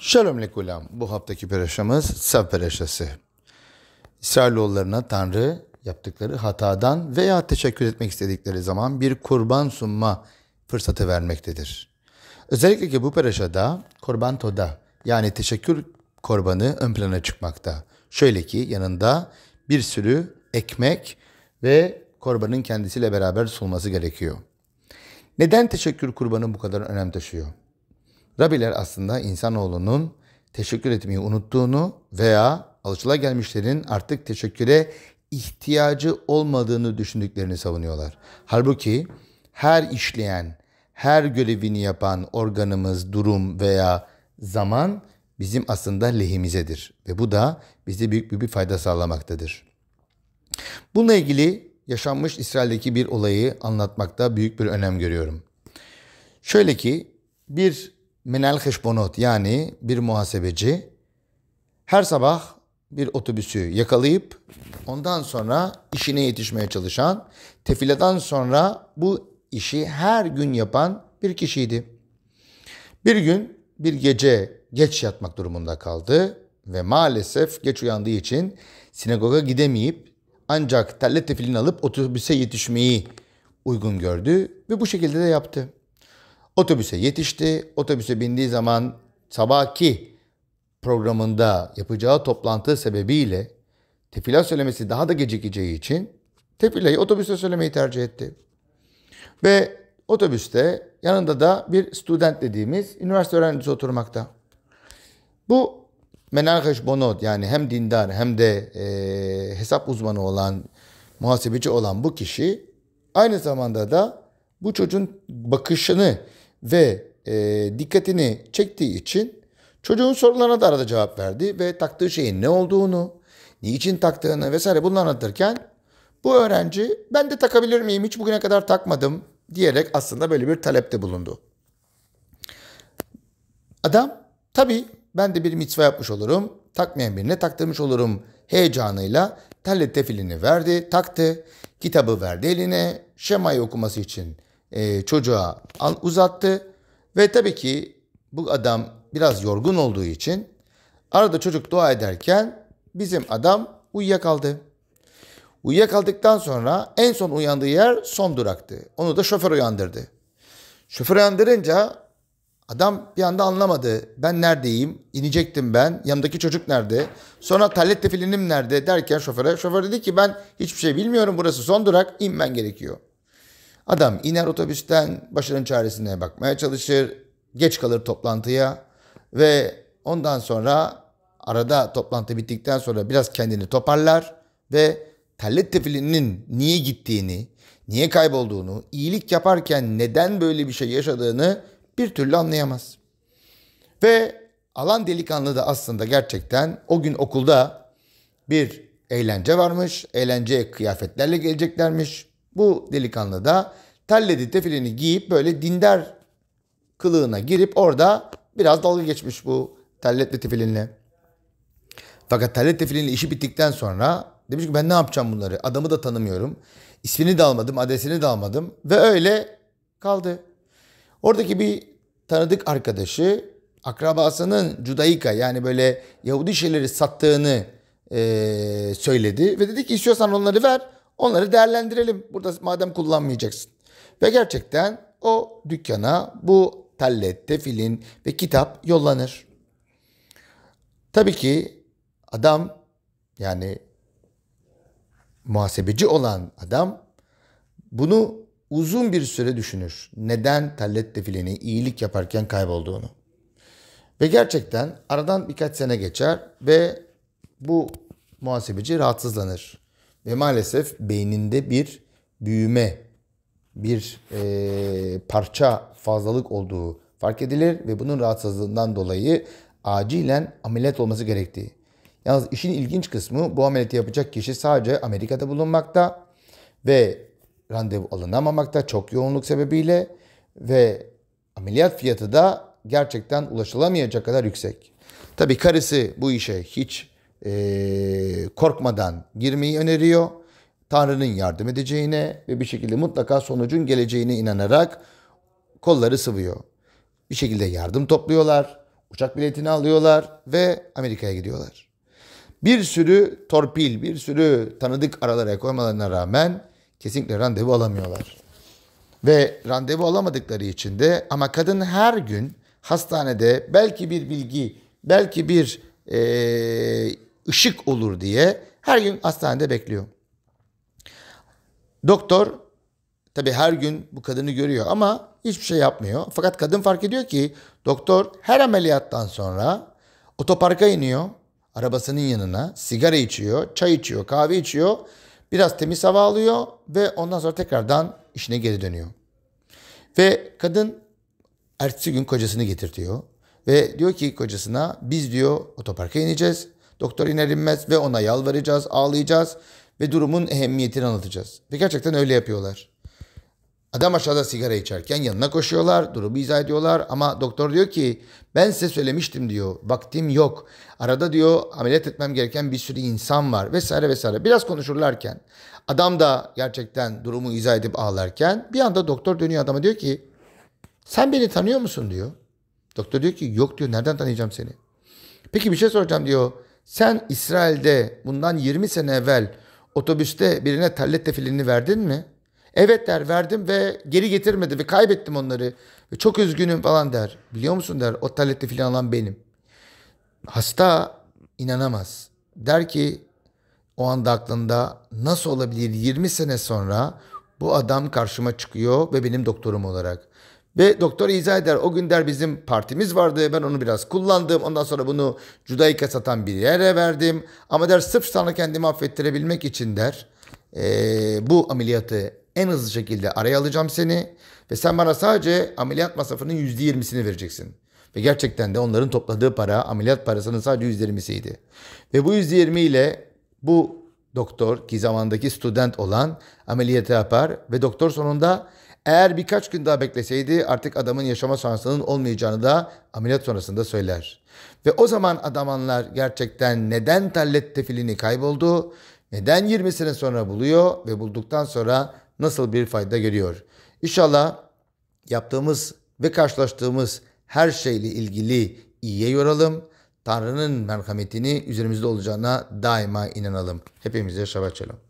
Şalom lekulam. Bu haftaki pereşamız Sev pereşası. İsrailoğullarına Tanrı yaptıkları hatadan veya teşekkür etmek istedikleri zaman bir kurban sunma fırsatı vermektedir. Özellikle ki bu pereşada korban toda yani teşekkür korbanı ön plana çıkmakta. Şöyle ki yanında bir sürü ekmek ve korbanın kendisiyle beraber sunması gerekiyor. Neden teşekkür kurbanı bu kadar önem taşıyor? Rabiler aslında insanoğlunun teşekkür etmeyi unuttuğunu veya alışılagelmişlerin artık teşekküre ihtiyacı olmadığını düşündüklerini savunuyorlar. Halbuki her işleyen, her görevini yapan organımız, durum veya zaman bizim aslında lehimizedir ve bu da bize büyük bir fayda sağlamaktadır. Bununla ilgili yaşanmış İsrail'deki bir olayı anlatmakta büyük bir önem görüyorum. Şöyle ki bir minel hışbonot yani bir muhasebeci her sabah bir otobüsü yakalayıp ondan sonra işine yetişmeye çalışan, tefiladan sonra bu işi her gün yapan bir kişiydi. Bir gün bir gece geç yatmak durumunda kaldı ve maalesef geç uyandığı için sinagoga gidemeyip ancak telle tefilini alıp otobüse yetişmeyi uygun gördü ve bu şekilde de yaptı. Otobüse yetişti. Otobüse bindiği zaman sabahki programında yapacağı toplantı sebebiyle tefila söylemesi daha da gecikeceği için tefilayı otobüste söylemeyi tercih etti. Ve otobüste yanında da bir student dediğimiz üniversite öğrencisi oturmakta. Bu menakış Bonod yani hem dindar hem de e, hesap uzmanı olan, muhasebeci olan bu kişi aynı zamanda da bu çocuğun bakışını ve e, dikkatini çektiği için çocuğun sorularına da arada cevap verdi ve taktığı şeyin ne olduğunu, niçin taktığını vesaire bunu anlatırken bu öğrenci ben de takabilir miyim hiç bugüne kadar takmadım diyerek aslında böyle bir talepte bulundu. Adam tabi ben de bir mitva yapmış olurum, takmayan birine taktırmış olurum heyecanıyla tellet tefilini verdi, taktı, kitabı verdi eline, şemayı okuması için e, çocuğa uzattı. Ve tabii ki bu adam biraz yorgun olduğu için arada çocuk dua ederken bizim adam uyuyakaldı. Uyuyakaldıktan sonra en son uyandığı yer son duraktı. Onu da şoför uyandırdı. Şoför uyandırınca adam bir anda anlamadı. Ben neredeyim? İnecektim ben. Yanımdaki çocuk nerede? Sonra talet tefilinim nerede derken şoföre. Şoför dedi ki ben hiçbir şey bilmiyorum. Burası son durak. İnmen gerekiyor. Adam iner otobüsten başının çaresine bakmaya çalışır. Geç kalır toplantıya ve ondan sonra arada toplantı bittikten sonra biraz kendini toparlar ve tellet tefilinin niye gittiğini, niye kaybolduğunu, iyilik yaparken neden böyle bir şey yaşadığını bir türlü anlayamaz. Ve alan delikanlı da aslında gerçekten o gün okulda bir eğlence varmış. Eğlenceye kıyafetlerle geleceklermiş. Bu delikanlı da telledi tefilini giyip böyle dindar kılığına girip orada biraz dalga geçmiş bu telletli tefilinle. Fakat tellet tefilinle işi bittikten sonra demiş ki ben ne yapacağım bunları? Adamı da tanımıyorum. İsmini de almadım, adresini de almadım ve öyle kaldı. Oradaki bir tanıdık arkadaşı akrabasının judaika yani böyle Yahudi şeyleri sattığını e, söyledi ve dedi ki istiyorsan onları ver Onları değerlendirelim. Burada madem kullanmayacaksın. Ve gerçekten o dükkana bu tallette filin ve kitap yollanır. Tabii ki adam yani muhasebeci olan adam bunu uzun bir süre düşünür. Neden tallette filini iyilik yaparken kaybolduğunu. Ve gerçekten aradan birkaç sene geçer ve bu muhasebeci rahatsızlanır. Ve maalesef beyninde bir büyüme, bir e, parça fazlalık olduğu fark edilir ve bunun rahatsızlığından dolayı acilen ameliyat olması gerektiği. Yalnız işin ilginç kısmı bu ameliyatı yapacak kişi sadece Amerika'da bulunmakta ve randevu alınamamakta çok yoğunluk sebebiyle ve ameliyat fiyatı da gerçekten ulaşılamayacak kadar yüksek. Tabi karısı bu işe hiç e, korkmadan girmeyi öneriyor. Tanrı'nın yardım edeceğine ve bir şekilde mutlaka sonucun geleceğine inanarak kolları sıvıyor. Bir şekilde yardım topluyorlar, uçak biletini alıyorlar ve Amerika'ya gidiyorlar. Bir sürü torpil, bir sürü tanıdık aralara koymalarına rağmen kesinlikle randevu alamıyorlar. Ve randevu alamadıkları için de ama kadın her gün hastanede belki bir bilgi, belki bir e, ışık olur diye her gün hastanede bekliyor. Doktor tabi her gün bu kadını görüyor ama hiçbir şey yapmıyor. Fakat kadın fark ediyor ki doktor her ameliyattan sonra otoparka iniyor. Arabasının yanına sigara içiyor, çay içiyor, kahve içiyor. Biraz temiz hava alıyor ve ondan sonra tekrardan işine geri dönüyor. Ve kadın ertesi gün kocasını getirtiyor. Ve diyor ki kocasına biz diyor otoparka ineceğiz. Doktor iner inmez ve ona yalvaracağız, ağlayacağız ve durumun ehemmiyetini anlatacağız. Ve gerçekten öyle yapıyorlar. Adam aşağıda sigara içerken yanına koşuyorlar, durumu izah ediyorlar ama doktor diyor ki ben size söylemiştim diyor, vaktim yok. Arada diyor ameliyat etmem gereken bir sürü insan var vesaire vesaire. Biraz konuşurlarken adam da gerçekten durumu izah edip ağlarken bir anda doktor dönüyor adama diyor ki sen beni tanıyor musun diyor. Doktor diyor ki yok diyor nereden tanıyacağım seni. Peki bir şey soracağım diyor. Sen İsrail'de bundan 20 sene evvel otobüste birine tallette filini verdin mi? Evet der verdim ve geri getirmedi ve kaybettim onları. Ve çok üzgünüm falan der. Biliyor musun der o tallette filan alan benim. Hasta inanamaz. Der ki o anda aklında nasıl olabilir 20 sene sonra bu adam karşıma çıkıyor ve benim doktorum olarak. Ve doktor izah eder o gün der bizim partimiz vardı ben onu biraz kullandım ondan sonra bunu Cudaika satan bir yere verdim. Ama der sırf sana kendimi affettirebilmek için der e, bu ameliyatı en hızlı şekilde araya alacağım seni ve sen bana sadece ameliyat masrafının %20'sini vereceksin. Ve gerçekten de onların topladığı para ameliyat parasının sadece %20'siydi. Ve bu %20 ile bu doktor ki zamandaki student olan ameliyatı yapar ve doktor sonunda eğer birkaç gün daha bekleseydi artık adamın yaşama şansının olmayacağını da ameliyat sonrasında söyler. Ve o zaman adamanlar gerçekten neden tallet tefilini kayboldu, neden 20 sene sonra buluyor ve bulduktan sonra nasıl bir fayda görüyor. İnşallah yaptığımız ve karşılaştığımız her şeyle ilgili iyiye yoralım. Tanrı'nın merhametini üzerimizde olacağına daima inanalım. Hepimize şabat çalalım.